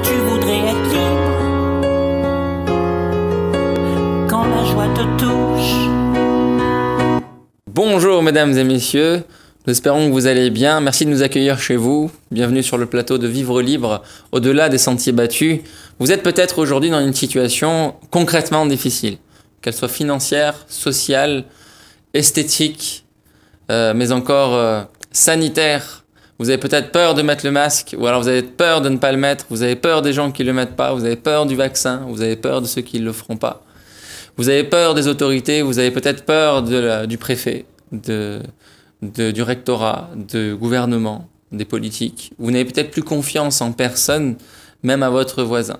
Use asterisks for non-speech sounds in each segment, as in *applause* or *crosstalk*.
tu voudrais être libre, quand la joie te touche. Bonjour mesdames et messieurs, nous espérons que vous allez bien. Merci de nous accueillir chez vous. Bienvenue sur le plateau de Vivre libre, au-delà des sentiers battus. Vous êtes peut-être aujourd'hui dans une situation concrètement difficile, qu'elle soit financière, sociale, esthétique, euh, mais encore euh, sanitaire, vous avez peut-être peur de mettre le masque, ou alors vous avez peur de ne pas le mettre, vous avez peur des gens qui ne le mettent pas, vous avez peur du vaccin, vous avez peur de ceux qui ne le feront pas. Vous avez peur des autorités, vous avez peut-être peur du préfet, de, du rectorat, du gouvernement, des politiques. Vous n'avez peut-être plus confiance en personne, même à votre voisin.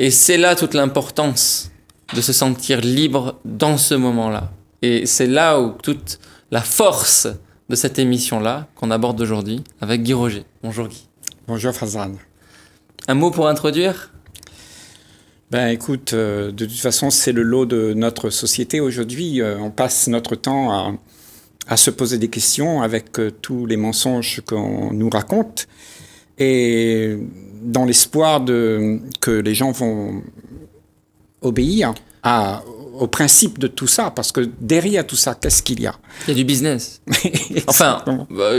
Et c'est là toute l'importance de se sentir libre dans ce moment-là. Et c'est là où toute la force de cette émission-là qu'on aborde aujourd'hui avec Guy Roger. Bonjour Guy. Bonjour Fazan. Un mot pour introduire ben écoute, euh, de toute façon, c'est le lot de notre société aujourd'hui. Euh, on passe notre temps à, se poser des questions avec euh, tous les mensonges qu'on nous raconte et dans l'espoir de que les gens vont obéir à, au principe de tout ça, parce que derrière tout ça, qu'est-ce qu'il y a Il y a du business. *laughs* enfin, bah,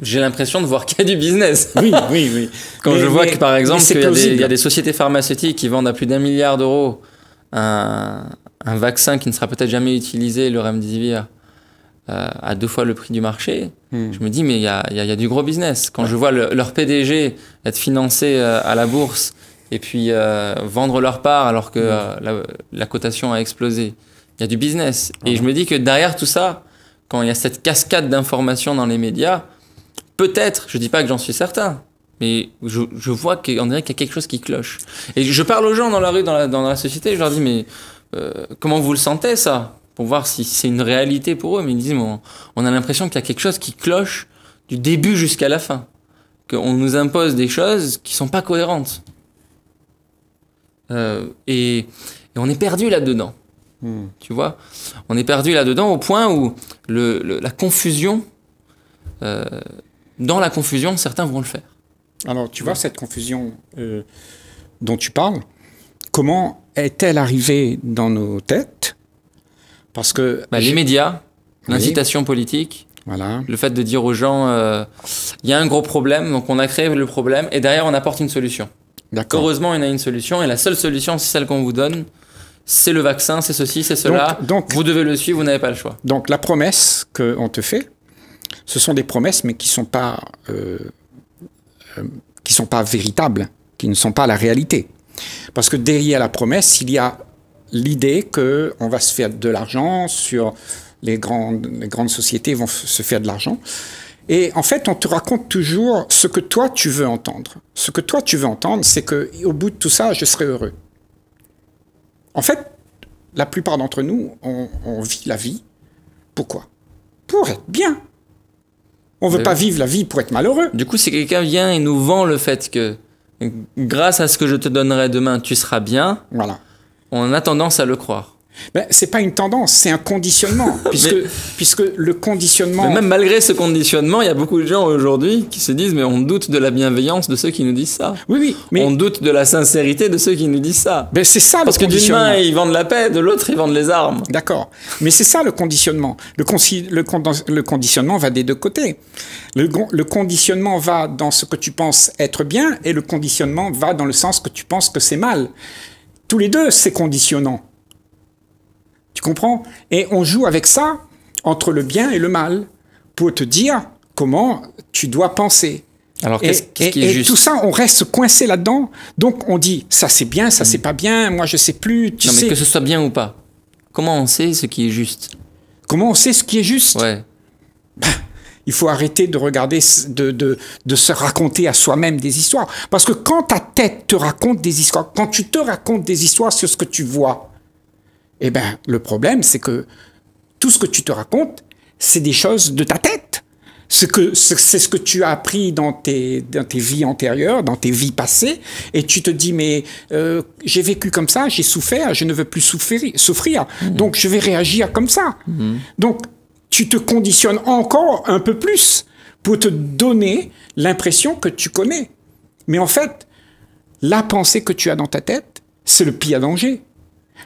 j'ai l'impression de voir qu'il y a du business. oui, oui, oui. *laughs* Quand je vois que, par exemple, il y, a des sociétés pharmaceutiques qui vendent à plus d'un milliard d'euros un, vaccin qui ne sera peut-être jamais utilisé, le remdesivir, euh, à deux fois le prix du marché, hmm. je me dis, mais il y a, y a, du gros business. Quand je vois leur PDG être financé euh, à la bourse et puis euh, vendre leur part alors que mmh. euh, la, cotation a explosé. Il y a du business. Et mmh. je me dis que derrière tout ça, quand il y a cette cascade d'informations dans les médias, peut-être, je ne dis pas que j'en suis certain, mais je, vois qu'on dirait qu'il y a quelque chose qui cloche. Et je parle aux gens dans la rue, dans la, société, je leur dis, mais euh, comment vous le sentez ça Pour voir si c'est une réalité pour eux. Mais ils disent, on, a l'impression qu'il y a quelque chose qui cloche du début jusqu'à la fin. Qu'on nous impose des choses qui sont pas cohérentes. Euh, et, on est perdu là-dedans. Hmm. Tu vois On est perdu là-dedans au point où la confusion, euh, dans la confusion, certains vont le faire. Alors, tu vois, cette confusion euh, dont tu parles, comment est-elle arrivée dans nos têtes Parce que. Bah, les médias, l'incitation politique. Voilà. Le fait de dire aux gens, il y a un gros problème, donc on a créé le problème, et derrière on apporte une solution. Heureusement, il y a une solution, et la seule solution, c'est celle qu'on vous donne. C'est le vaccin, c'est ceci, c'est cela. vous devez le suivre, vous n'avez pas le choix. Donc la promesse qu'on te fait, ce sont des promesses, mais qui sont euh, euh, sont pas véritables, qui ne sont pas la réalité. Parce que derrière la promesse, il y a l'idée qu'on va se faire de l'argent sur les grandes les grandes sociétés vont se faire de l'argent. Et en fait, on te raconte toujours ce que toi tu veux entendre. Ce que toi tu veux entendre, c'est que au bout de tout ça, je serai heureux. En fait, la plupart d'entre nous, on, vit la vie. Pourquoi Pour être bien. On ne veut pas vivre la vie pour être malheureux. Du coup, si quelqu'un vient et nous vend le fait que grâce à ce que je te donnerai demain, tu seras bien, voilà. on a tendance à le croire ben, c'est pas une tendance, c'est un conditionnement, *laughs* puisque, puisque le conditionnement. Mais même malgré ce conditionnement, il y a beaucoup de gens aujourd'hui qui se disent mais on doute de la bienveillance de ceux qui nous disent ça. Oui, oui. Mais... On doute de la sincérité de ceux qui nous disent ça. Ben, c'est ça Parce le conditionnement. Parce que d'une main ils vendent la paix, de l'autre ils vendent les armes. D'accord. Mais c'est ça le conditionnement. Le, conditionnement va des deux côtés. le conditionnement va dans ce que tu penses être bien et le conditionnement va dans le sens que tu penses que c'est mal. Tous les deux, c'est conditionnant. Et on joue avec ça, entre le bien et le mal, pour te dire comment tu dois penser. Alors, qu'est-ce qui est et tout ça, on reste coincé là-dedans. Donc, on dit ça c'est bien, ça mm. c'est pas bien. Moi, je sais plus. Tu non, sais... mais que ce soit bien ou pas. Comment on sait ce qui est juste Comment on sait ce qui est juste ben, il faut arrêter de regarder, de se raconter à soi-même des histoires. Parce que quand ta tête te raconte des histoires, quand tu te racontes des histoires sur ce que tu vois, eh ben, le problème, c'est que tout ce que tu te racontes, c'est des choses de ta tête. Ce que c'est ce que tu as appris dans tes dans tes vies antérieures, dans tes vies passées, et tu te dis mais euh, j'ai vécu comme ça, j'ai souffert, je ne veux plus souffrir, souffrir, mmh. donc je vais réagir comme ça. Mmh. Donc tu te conditionnes encore un peu plus pour te donner l'impression que tu connais. Mais en fait, la pensée que tu as dans ta tête, c'est le pire danger.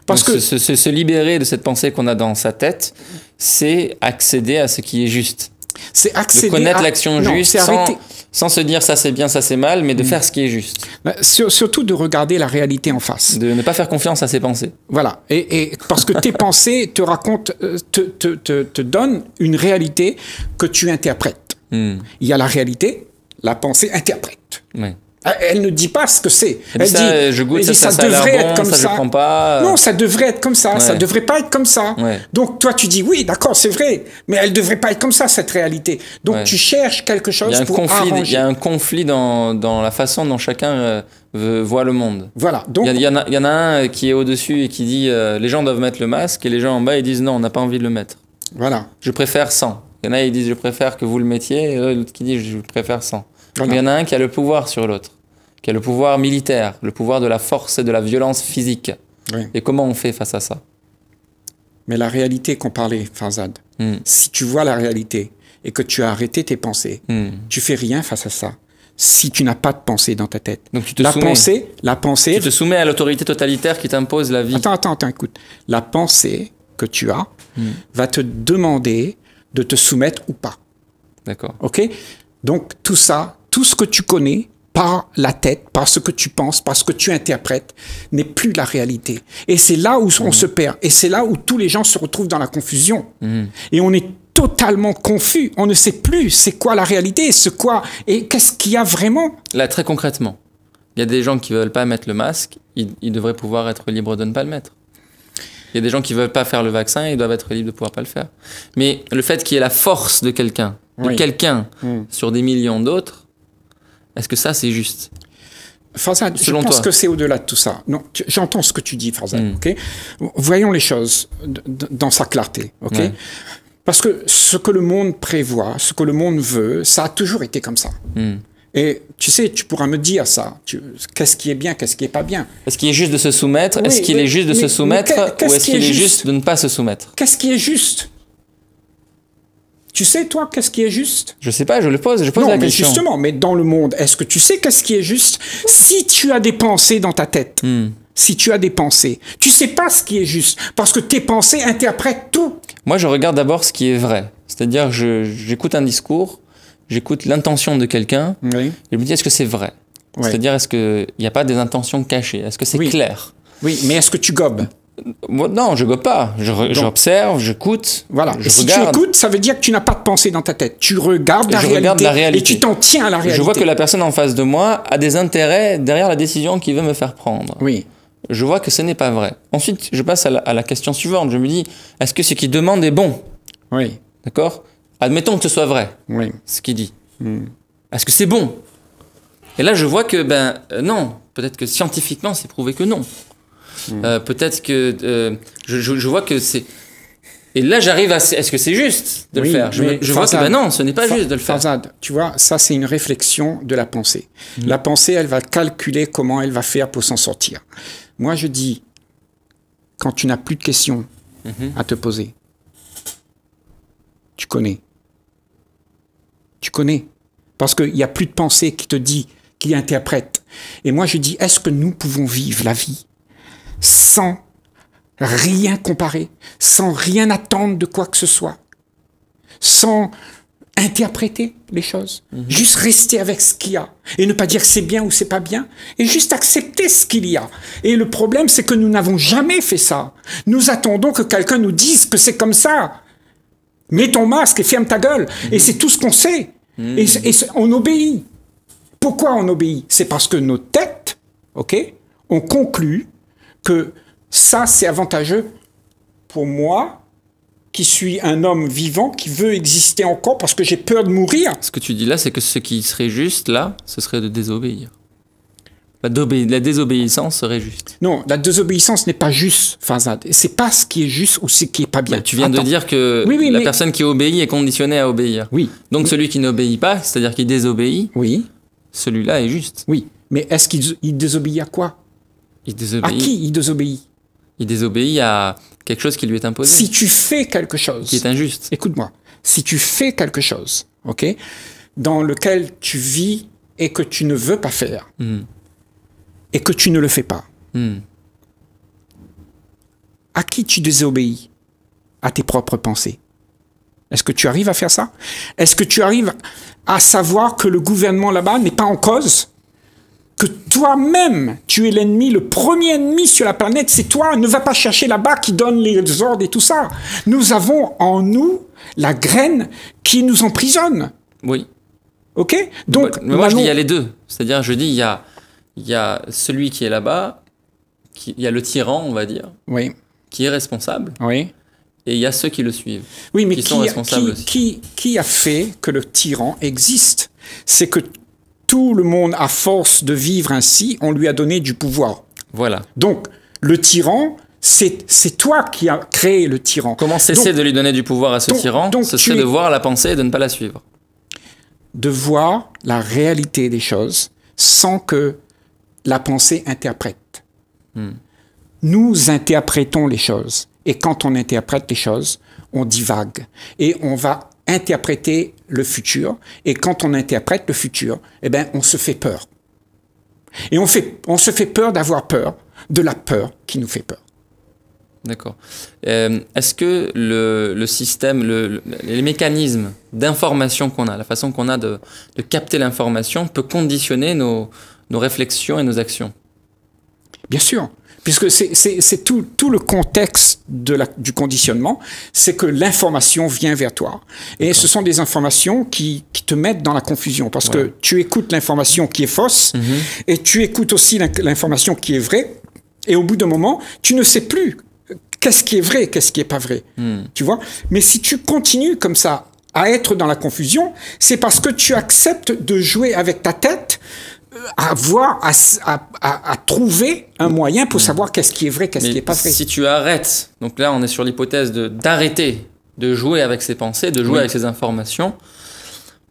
Parce que se, libérer de cette pensée qu'on a dans sa tête, c'est accéder à ce qui est juste. C'est accéder connaître l'action juste sans, sans, se dire ça c'est bien, ça c'est mal, mais de mm. faire ce qui est juste. Bah, surtout de regarder la réalité en face. De ne pas faire confiance à ses pensées. Voilà, et, parce que tes *laughs* pensées te racontent, euh, te, te, te, donnent une réalité que tu interprètes. Mm. Il y a la réalité, la pensée interprète. Oui. Ah, elle ne dit pas ce que c'est. Elle, dit, je goûte, ça, devrait être comme ça. pas. Non, ça devrait être comme ça. Ça devrait pas être comme ça. Donc toi, tu dis oui, d'accord, c'est vrai, mais elle devrait pas être comme ça cette réalité. Donc tu cherches quelque chose pour arranger. Il y a un conflit dans, la façon dont chacun euh, voit le monde. Voilà. Donc il y, en a, un euh, qui est au dessus et qui dit euh, les gens doivent mettre le masque et les gens en bas ils disent non, on n'a pas envie de le mettre. Voilà. Je préfère sans. Il y en a qui disent je préfère que vous le mettiez et l'autre qui dit je préfère sans. Donc il y en a un qui a le pouvoir sur l'autre, qui a le pouvoir militaire, le pouvoir de la force et de la violence physique. Et comment on fait face à ça Mais la réalité qu'on parlait, Farzad, hmm. si tu vois la réalité et que tu as arrêté tes pensées, tu hmm. tu fais rien face à ça. Si tu n'as pas de pensée dans ta tête. Donc tu te soumets. la pensée. Tu soumets à l'autorité totalitaire qui t'impose la vie. Attends, attends, attends, écoute. La pensée que tu as hmm. va te demander de te soumettre ou pas. D'accord. Ok. Donc tout ça, tout ce que tu connais par la tête, par ce que tu penses, par ce que tu interprètes, n'est plus la réalité. Et c'est là où on mm. se perd. Et c'est là où tous les gens se retrouvent dans la confusion. Mm. Et on est totalement confus. On ne sait plus c'est quoi la réalité, et ce quoi et qu'est-ce qu'il y a vraiment. Là, très concrètement, il y a des gens qui veulent pas mettre le masque. Ils, devraient pouvoir être libres de ne pas le mettre. Il y a des gens qui veulent pas faire le vaccin. Ils doivent être libres de pouvoir pas le faire. Mais le fait qu'il y ait la force de quelqu'un, de quelqu'un mm. sur des millions d'autres est-ce que ça, c'est juste Farzad, je pense que c'est au-delà de tout ça. j'entends ce que tu dis, Farzad. Hmm. Voyons les choses dans sa clarté. ok Parce que ce que le monde prévoit, ce que le monde veut, ça a toujours été comme ça. Hmm. Et tu sais, tu pourras me dire ça. Qu'est-ce qui est bien, qu'est-ce qui est pas bien Est-ce qu'il est juste de se soumettre Est-ce qu'il est juste de se soumettre Ou est-ce qu'il est, juste de ne pas se soumettre Qu'est-ce qui est juste tu sais, toi, qu'est-ce qui est juste Je sais pas, je le pose, je pose la mais Justement, mais dans le monde, est-ce que tu sais qu'est-ce qui est juste si tu as des pensées dans ta tête hmm. Si tu as des pensées, tu sais pas ce qui est juste parce que tes pensées interprètent tout. Moi, je regarde d'abord ce qui est vrai. C'est-à-dire, j'écoute un discours, j'écoute l'intention de quelqu'un, et je me dis est-ce que c'est vrai C'est-à-dire, est-ce qu'il n'y a pas des intentions cachées Est-ce que c'est clair Oui, mais est-ce que tu gobes non, je ne pas. J'observe, j'écoute. Voilà. Je si tu écoutes, ça veut dire que tu n'as pas de pensée dans ta tête. Tu regardes la, réalité, la réalité, et tu t'en tiens à la réalité. Je vois que la personne en face de moi a des intérêts derrière la décision qu'il veut me faire prendre. Oui. Je vois que ce n'est pas vrai. Ensuite, je passe à la, question suivante. Je me dis, est-ce que ce qu'il demande est bon Oui. D'accord Admettons que ce soit vrai. Oui. Ce qu'il dit. Hmm. Est-ce que c'est bon Et là, je vois que, ben, euh, non. Peut-être que scientifiquement, c'est prouvé que non. Euh, peut-être que euh, je, vois que c'est. Et là, j'arrive à. Est-ce que c'est juste de le faire Je, vois que bah non, ce n'est pas juste de le faire. tu vois, ça, c'est une réflexion de la pensée. Mm. La pensée, elle va calculer comment elle va faire pour s'en sortir. Moi, je dis, quand tu n'as plus de questions mm-hmm. à te poser, tu connais. Tu connais. Parce qu'il n'y a plus de pensée qui te dit, qui interprète. Et moi, je dis, est-ce que nous pouvons vivre la vie sans rien comparer, sans rien attendre de quoi que ce soit, sans interpréter les choses, mhm. juste rester avec ce qu'il y a et ne pas dire c'est bien ou c'est pas bien et juste accepter ce qu'il y a. Et le problème c'est que nous n'avons jamais fait ça. Nous attendons que quelqu'un nous dise que c'est comme ça. Mets ton masque et ferme ta gueule et mhm. c'est tout ce qu'on sait. Mhm. Et, et on obéit. Pourquoi on obéit C'est parce que nos têtes, OK, ont conclu que ça, c'est avantageux pour moi qui suis un homme vivant, qui veut exister encore parce que j'ai peur de mourir. Ce que tu dis là, c'est que ce qui serait juste là, ce serait de désobéir. La, désobéissance serait juste. Non, la désobéissance n'est pas juste, Fazad. C'est pas ce qui est juste ou ce qui est pas bien. Bah, tu viens de dire que la personne qui obéit est conditionnée à obéir. Oui. Donc celui qui n'obéit pas, c'est-à-dire qui désobéit, oui. celui-là est juste. Oui. Mais est-ce qu'il désobéit à quoi il désobéit. À qui il désobéit Il désobéit à quelque chose qui lui est imposé. Si tu fais quelque chose. Qui est injuste. Écoute-moi. Si tu fais quelque chose, ok, dans lequel tu vis et que tu ne veux pas faire, hmm. et que tu ne le fais pas, hmm. à qui tu désobéis À tes propres pensées. Est-ce que tu arrives à faire ça Est-ce que tu arrives à savoir que le gouvernement là-bas n'est pas en cause que toi-même, tu es l'ennemi, le premier ennemi sur la planète, c'est toi. Ne va pas chercher là-bas qui donne les ordres et tout ça. Nous avons en nous la graine qui nous emprisonne. Oui. Ok Donc. Bah, moi, je dis, il y a les deux. C'est-à-dire, je dis, il y a, il y celui qui est là-bas, il y a le tyran, on va dire. Oui. Qui est responsable. Oui. Et il y a ceux qui le suivent. Oui, mais qui, sont responsables qui, qui a fait que le tyran existe C'est que tout le monde, à force de vivre ainsi, on lui a donné du pouvoir. Voilà. Donc, le tyran, c'est toi qui as créé le tyran. Comment cesser de lui donner du pouvoir à ce tyran donc C'est de voir la pensée et de ne pas la suivre. De voir la réalité des choses sans que la pensée interprète. Hmm. Nous interprétons les choses. Et quand on interprète les choses, on divague. Et on va interpréter le futur, et quand on interprète le futur, eh ben, on se fait peur. Et on, fait, on se fait peur d'avoir peur, de la peur qui nous fait peur. D'accord. Euh, est-ce que le, système, les mécanismes d'information qu'on a, la façon qu'on a de, capter l'information peut conditionner nos réflexions et nos actions Bien sûr puisque c'est tout, le contexte de la, du conditionnement, c'est que l'information vient vers toi. Et ce sont des informations qui, te mettent dans la confusion, parce que tu écoutes l'information qui est fausse, mhm. et tu écoutes aussi l'information qui est vraie, et au bout d'un moment, tu ne sais plus qu'est-ce qui est vrai, qu'est-ce qui est pas vrai. Hmm. Tu vois Mais si tu continues comme ça à être dans la confusion, c'est parce que tu acceptes de jouer avec ta tête avoir à, à, à, à, trouver un moyen pour mm. savoir qu'est-ce qui est vrai, qu'est-ce qui n'est pas vrai. Si tu arrêtes, donc là on est sur l'hypothèse d'arrêter de, jouer avec ses pensées, de jouer avec ses informations,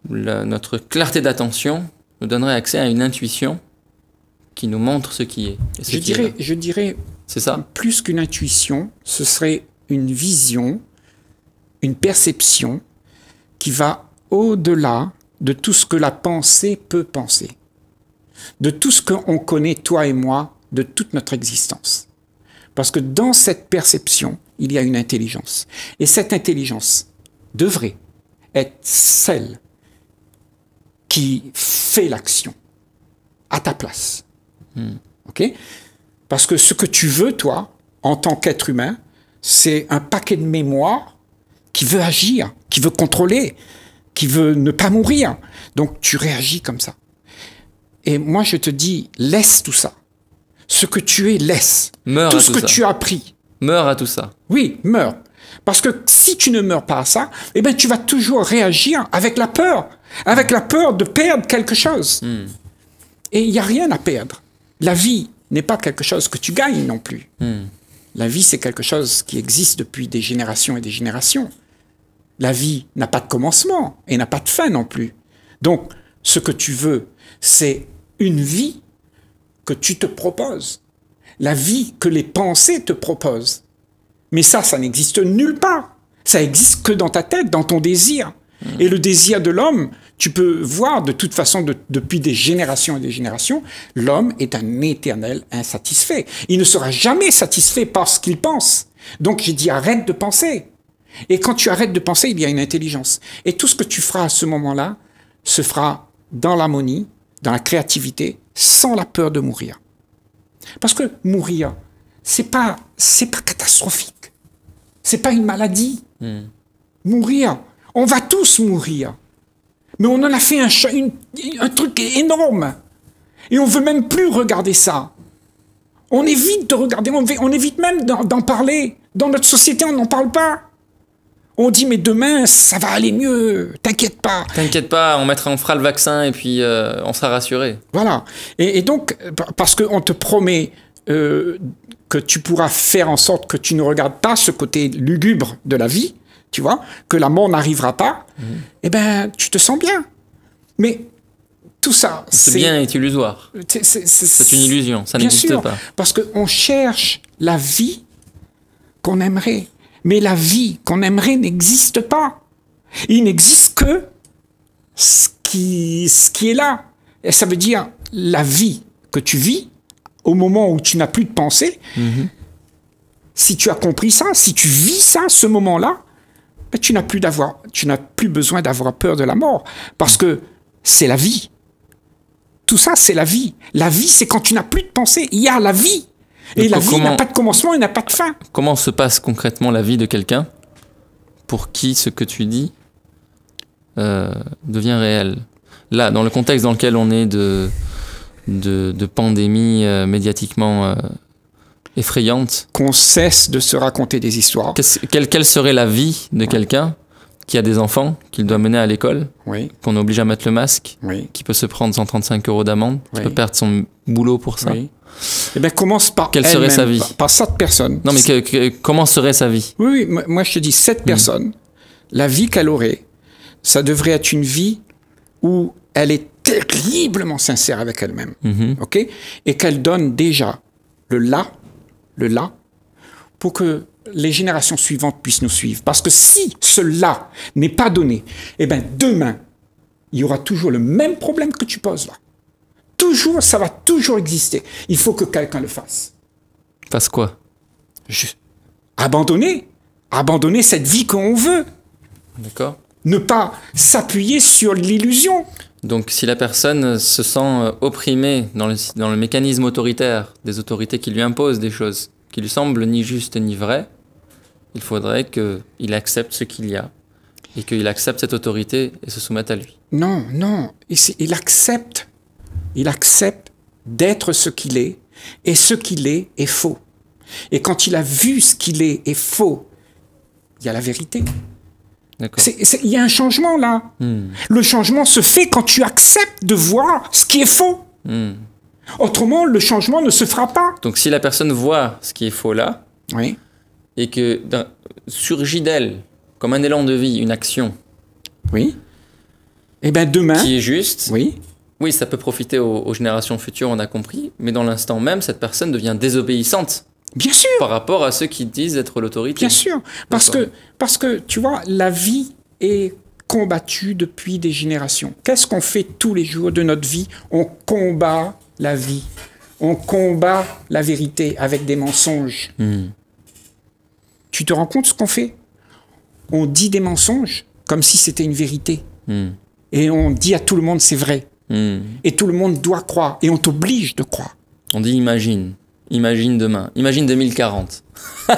notre clarté d'attention nous donnerait accès à une intuition qui nous montre ce qui est. je, dirais, je dirais, c'est ça. Plus qu'une intuition, ce serait une vision, une perception qui va au-delà de tout ce que la pensée peut penser de tout ce qu'on connaît, toi et moi, de toute notre existence. Parce que dans cette perception, il y a une intelligence. Et cette intelligence devrait être celle qui fait l'action à ta place. Hmm. Parce que ce que tu veux, toi, en tant qu'être humain, c'est un paquet de mémoire qui veut agir, qui veut contrôler, qui veut ne pas mourir. Donc tu réagis comme ça. Et moi, je te dis, laisse tout ça. Ce que tu es, laisse. Meurs tout à ce que tu as pris. Meurs à tout ça. Oui, meurs. Parce que si tu ne meurs pas à ça, eh ben, tu vas toujours réagir avec la peur. Avec la peur de perdre quelque chose. Hmm. Et il n'y a rien à perdre. La vie n'est pas quelque chose que tu gagnes non plus. Hmm. La vie, c'est quelque chose qui existe depuis des générations et des générations. La vie n'a pas de commencement et n'a pas de fin non plus. Donc, ce que tu veux, c'est une vie que tu te proposes, la vie que les pensées te proposent. Mais ça, ça n'existe nulle part. Ça existe que dans ta tête, dans ton désir. Et le désir de l'homme, tu peux voir de toute façon depuis des générations et des générations, l'homme est un éternel insatisfait. Il ne sera jamais satisfait par ce qu'il pense. Donc j'ai dit arrête de penser. Et quand tu arrêtes de penser, il y a une intelligence. Et tout ce que tu feras à ce moment-là se fera dans l'harmonie dans la créativité sans la peur de mourir. Parce que mourir, c'est pas c'est pas catastrophique. C'est pas une maladie. Hmm. Mourir, on va tous mourir. Mais on en a fait un, un truc énorme. Et on veut même plus regarder ça. On évite de regarder, on évite même d'en parler. Dans notre société, on n'en parle pas on dit mais demain ça va aller mieux, t'inquiète pas. T'inquiète pas, on mettra, on fera le vaccin et puis euh, on sera rassuré. Voilà. Et, donc parce qu'on te promet euh, que tu pourras faire en sorte que tu ne regardes pas ce côté lugubre de la vie, tu vois, que la mort n'arrivera pas, mm-hmm. eh ben tu te sens bien. Mais tout ça, c'est bien est illusoire. C'est une illusion, ça n'existe pas. Parce qu'on cherche la vie qu'on aimerait. Mais la vie qu'on aimerait n'existe pas. Il n'existe que ce qui, ce qui est là. Et ça veut dire la vie que tu vis au moment où tu n'as plus de pensée. Mhm. Si tu as compris ça, si tu vis ça, ce moment-là, ben, tu n'as plus d'avoir, tu n'as plus besoin d'avoir peur de la mort parce que c'est la vie. Tout ça, c'est la vie. La vie, c'est quand tu n'as plus de pensée. Il y a la vie. Et la vie n'a pas de commencement il n'a pas de fin. Comment se passe concrètement la vie de quelqu'un pour qui ce que tu dis euh, devient réel Là, dans le contexte dans lequel on est de, de, pandémie euh, médiatiquement euh, effrayante. Qu'on cesse de se raconter des histoires. quelle, quelle serait la vie de quelqu'un qui a des enfants, qu'il doit mener à l'école, qu'on oblige à mettre le masque, qui peut se prendre 135 euros d'amende, qui peut perdre son boulot pour ça eh bien, commence par Quelle serait sa vie Par, cette personne. Non, mais comment serait sa vie Oui, oui moi je te dis, cette hmm. personne, la vie qu'elle aurait, ça devrait être une vie où elle est terriblement sincère avec elle-même, mhm. Et qu'elle donne déjà le là, le là, pour que les générations suivantes puissent nous suivre. Parce que si ce là n'est pas donné, eh bien demain, il y aura toujours le même problème que tu poses là toujours, ça va toujours exister. Il faut que quelqu'un le fasse. Fasse quoi abandonner. Abandonner cette vie qu'on veut. D'accord. Ne pas s'appuyer sur l'illusion. Donc si la personne se sent euh, opprimée dans le, dans le mécanisme autoritaire des autorités qui lui imposent des choses qui lui semblent ni justes ni vraies, il faudrait qu'il accepte ce qu'il y a et qu'il accepte cette autorité et se soumette à lui. Non, non, il accepte il accepte d'être ce qu'il est, et ce qu'il est est faux. Et quand il a vu ce qu'il est est faux, il y a la vérité. Il y a un changement là. Hmm. Le changement se fait quand tu acceptes de voir ce qui est faux. Hmm. Autrement, le changement ne se fera pas. Donc si la personne voit ce qui est faux là, et que surgit d'elle, comme un élan de vie, une action, oui. et eh bien demain... Qui est juste, oui oui, ça peut profiter aux, générations futures, on a compris, mais dans l'instant même, cette personne devient désobéissante. Bien sûr. Par rapport à ceux qui disent être l'autorité. Bien sûr, parce que, parce que, tu vois, la vie est combattue depuis des générations. Qu'est-ce qu'on fait tous les jours de notre vie On combat la vie. On combat la vérité avec des mensonges. Hmm. Tu te rends compte ce qu'on fait On dit des mensonges comme si c'était une vérité. Hmm. Et on dit à tout le monde c'est vrai. Hmm. Et tout le monde doit croire. Et on t'oblige de croire. On dit imagine. Imagine demain. Imagine 2040. Hmm.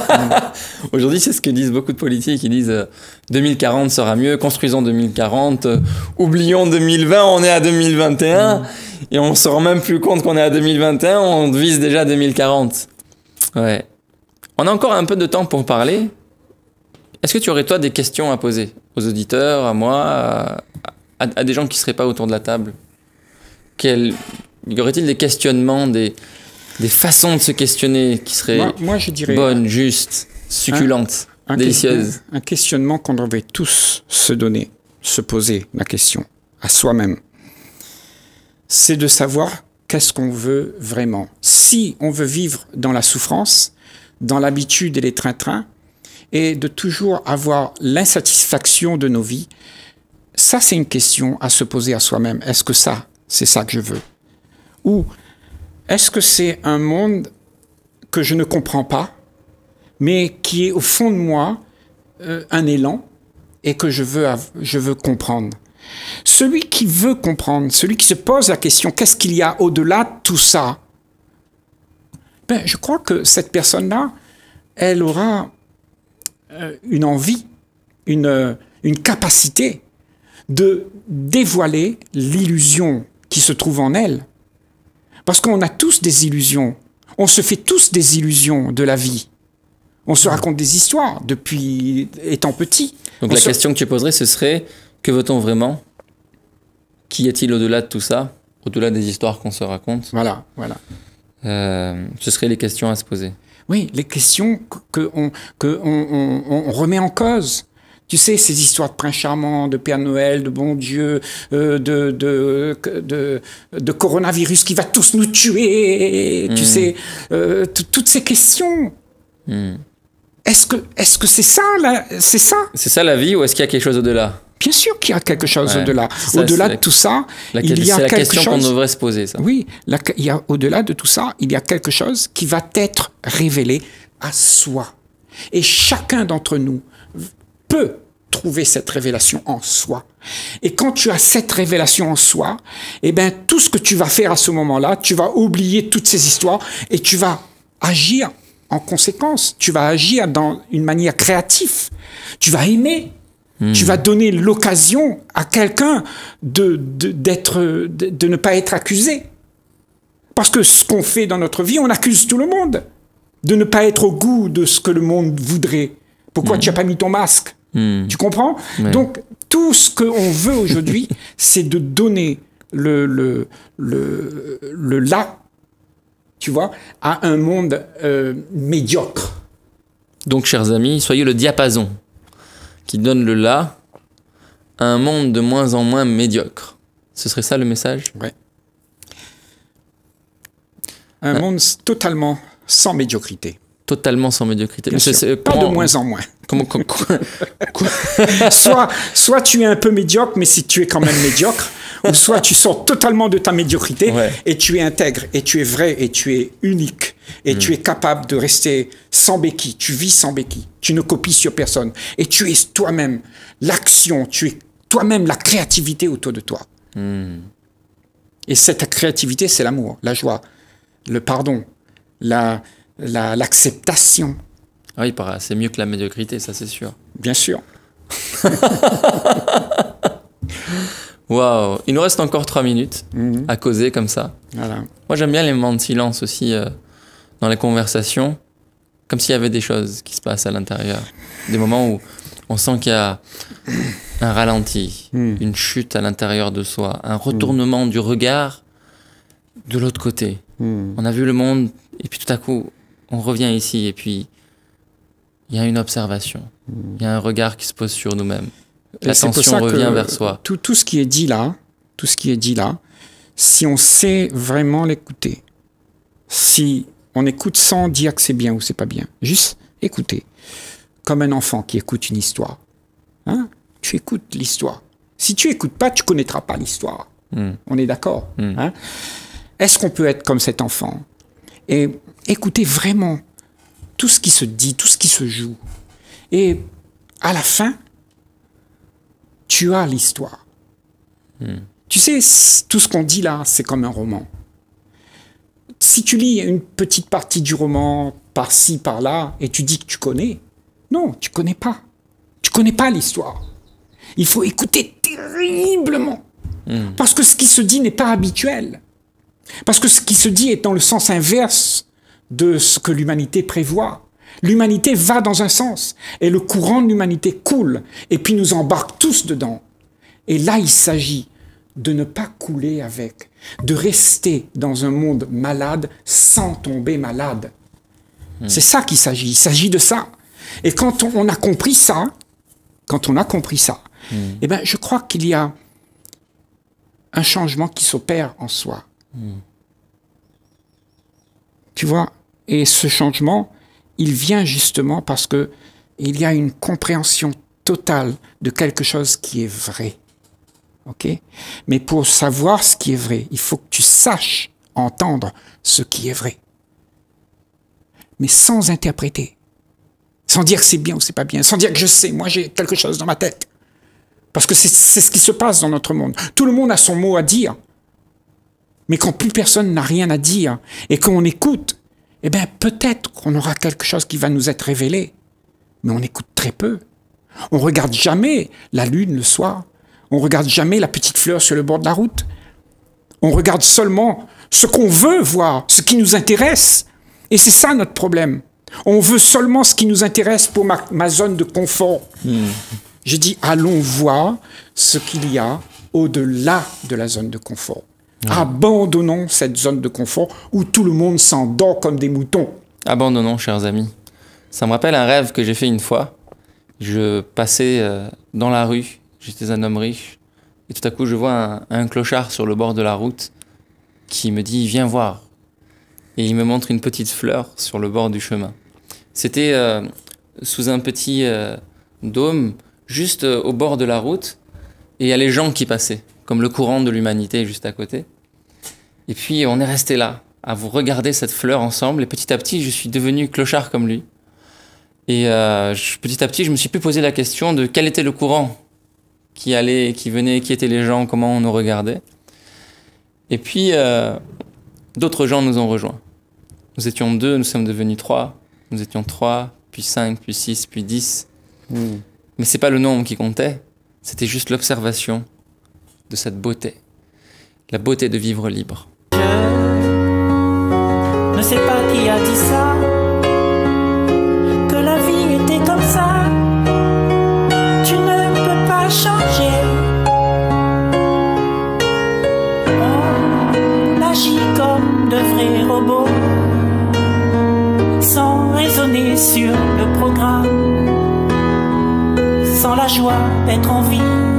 *laughs* Aujourd'hui, c'est ce que disent beaucoup de politiques. Ils disent 2040 euh, sera mieux, construisons 2040, euh, oublions 2020, on est à 2021. Hmm. Et on ne se rend même plus compte qu'on est à 2021, on vise déjà 2040. Ouais. On a encore un peu de temps pour parler. Est-ce que tu aurais, toi, des questions à poser aux auditeurs, à moi, à, à des gens qui ne seraient pas autour de la table quel... y aurait-il des questionnements, des, façons de se questionner qui seraient bonnes, justes, succulentes, délicieuses Un questionnement qu'on devrait tous se donner, se poser la question à soi-même. C'est de savoir qu'est-ce qu'on veut vraiment. Si on veut vivre dans la souffrance, dans l'habitude et les trains-trains, et de toujours avoir l'insatisfaction de nos vies, ça c'est une question à se poser à soi-même. Est-ce que ça, c'est ça que je veux Ou est-ce que c'est un monde que je ne comprends pas, mais qui est au fond de moi euh, un élan et que je veux, je veux comprendre Celui qui veut comprendre, celui qui se pose la question, qu'est-ce qu'il y a au-delà de tout ça ben, Je crois que cette personne-là, elle aura euh, une envie, une, une capacité de dévoiler l'illusion qui se trouve en elle. Parce qu'on a tous des illusions. On se fait tous des illusions de la vie. On se raconte des histoires depuis étant petit. Donc la question que tu poserais, ce serait que veut-on vraiment qui a-t-il au-delà de tout ça Au-delà des histoires qu'on se raconte Voilà, voilà. Euh, ce seraient les questions à se poser. Oui, les questions qu'on que on, remet en cause. Tu sais, ces histoires de prince charmant, de Père Noël, de bon Dieu, euh, de, de, de, coronavirus qui va tous nous tuer, tu hmm. sais, euh, toutes ces questions. Hmm. Est-ce que est-ce que c'est ça c'est ça C'est ça la vie ou est-ce qu'il y a quelque chose au-delà Bien sûr qu'il y a quelque chose au-delà. Au-delà de tout ça, il y a la question qu'on devrait se poser. Ça. Oui, il au-delà de tout ça, il y a quelque chose qui va être révélé à soi. Et chacun d'entre nous trouver cette révélation en soi. Et quand tu as cette révélation en soi, eh bien, tout ce que tu vas faire à ce moment-là, tu vas oublier toutes ces histoires et tu vas agir en conséquence. Tu vas agir dans une manière créative. Tu vas aimer. Hmm. Tu vas donner l'occasion à quelqu'un de, d'être, de, ne pas être accusé. Parce que ce qu'on fait dans notre vie, on accuse tout le monde de ne pas être au goût de ce que le monde voudrait. Pourquoi hmm. tu n'as pas mis ton masque Hmm. Tu comprends Donc, tout ce qu'on veut aujourd'hui, *laughs* c'est de donner le, le, là, tu vois, à un monde euh, médiocre. Donc, chers amis, soyez le diapason qui donne le là à un monde de moins en moins médiocre. Ce serait ça le message Ouais. Un hein monde totalement sans médiocrité totalement sans médiocrité. pas de moins en moins. Comment, *laughs* soit, tu es un peu médiocre, mais si tu es quand même médiocre, ou soit tu sors totalement de ta médiocrité et tu es intègre, et tu es vrai, et tu es unique, et tu hmm. es capable de rester sans béquille. Tu vis sans béquille. Tu ne copies sur personne. Et tu es toi-même l'action, tu es toi-même la créativité autour de toi. Hmm. Et cette créativité, c'est l'amour, la joie, le pardon, la l'acceptation. Ah oui, c'est mieux que la médiocrité, ça c'est sûr. Bien sûr. *laughs* Waouh, il nous reste encore 3 minutes mhm. à causer comme ça. Moi j'aime bien les moments de silence aussi euh, dans les conversations, comme s'il y avait des choses qui se passent à l'intérieur. Des moments où on sent qu'il y a un ralenti, mhm. une chute à l'intérieur de soi, un retournement mhm. du regard de l'autre côté. On a vu le monde et puis tout à coup, on revient ici et puis il y a une observation, hmm. il y a un regard qui se pose sur nous-mêmes. L'attention revient vers soi. Tout, tout, ce qui est dit là, tout ce qui est dit là, si on sait vraiment l'écouter, si on écoute sans dire que c'est bien ou c'est pas bien, juste écouter, comme un enfant qui écoute une histoire. Hein? Tu écoutes l'histoire. Si tu écoutes pas, tu connaîtras pas l'histoire. Hmm. On est d'accord. Hmm. Hein? Est-ce qu'on peut être comme cet enfant Et écoutez vraiment tout ce qui se dit, tout ce qui se joue. Et à la fin, tu as l'histoire. Hmm. Tu sais, tout ce qu'on dit là, c'est comme un roman. Si tu lis une petite partie du roman par-ci, par-là, et tu dis que tu connais, non, tu connais pas. Tu connais pas l'histoire. Il faut écouter terriblement. Hmm. Parce que ce qui se dit n'est pas habituel. Parce que ce qui se dit est dans le sens inverse de ce que l'humanité prévoit. L'humanité va dans un sens et le courant de l'humanité coule et puis nous embarque tous dedans. Et là, il s'agit de ne pas couler avec, de rester dans un monde malade sans tomber malade. Hmm. C'est ça qu'il s'agit, il s'agit de ça. Et quand on, a compris ça, quand on a compris ça, hmm. eh ben, je crois qu'il y a un changement qui s'opère en soi. Hmm. Tu vois, et ce changement, il vient justement parce que il y a une compréhension totale de quelque chose qui est vrai. OK Mais pour savoir ce qui est vrai, il faut que tu saches entendre ce qui est vrai. Mais sans interpréter. Sans dire que c'est bien ou c'est pas bien, sans dire que je sais, moi j'ai quelque chose dans ma tête. Parce que c'est ce qui se passe dans notre monde. Tout le monde a son mot à dire. Mais quand plus personne n'a rien à dire et qu'on écoute eh bien peut-être qu'on aura quelque chose qui va nous être révélé, mais on écoute très peu. On regarde jamais la lune le soir, on regarde jamais la petite fleur sur le bord de la route. On regarde seulement ce qu'on veut voir, ce qui nous intéresse. Et c'est ça notre problème. On veut seulement ce qui nous intéresse pour ma, zone de confort. Hmm. J'ai dit, allons voir ce qu'il y a au-delà de la zone de confort. Abandonnons cette zone de confort où tout le monde s'endort comme des moutons. Abandonnons, chers amis. Ça me rappelle un rêve que j'ai fait une fois. Je passais euh, dans la rue, j'étais un homme riche, et tout à coup je vois un, clochard sur le bord de la route qui me dit Viens voir. Et il me montre une petite fleur sur le bord du chemin. C'était euh, sous un petit euh, dôme, juste au bord de la route, et il y a les gens qui passaient, comme le courant de l'humanité juste à côté. Et puis on est resté là, à vous regarder cette fleur ensemble. Et petit à petit, je suis devenu clochard comme lui. Et euh, petit à petit, je me suis plus posé la question de quel était le courant qui allait, qui venait, qui étaient les gens, comment on nous regardait. Et puis euh, d'autres gens nous ont rejoints. Nous étions deux, nous sommes devenus trois. Nous étions trois, puis cinq, puis six, puis dix. Mais hmm. Mais c'est pas le nombre qui comptait. C'était juste l'observation de cette beauté, la beauté de vivre libre sais pas qui a dit ça. Que la vie était comme ça. Tu ne peux pas changer. On agit comme de vrais robots. Sans raisonner sur le programme. Sans la joie d'être en vie.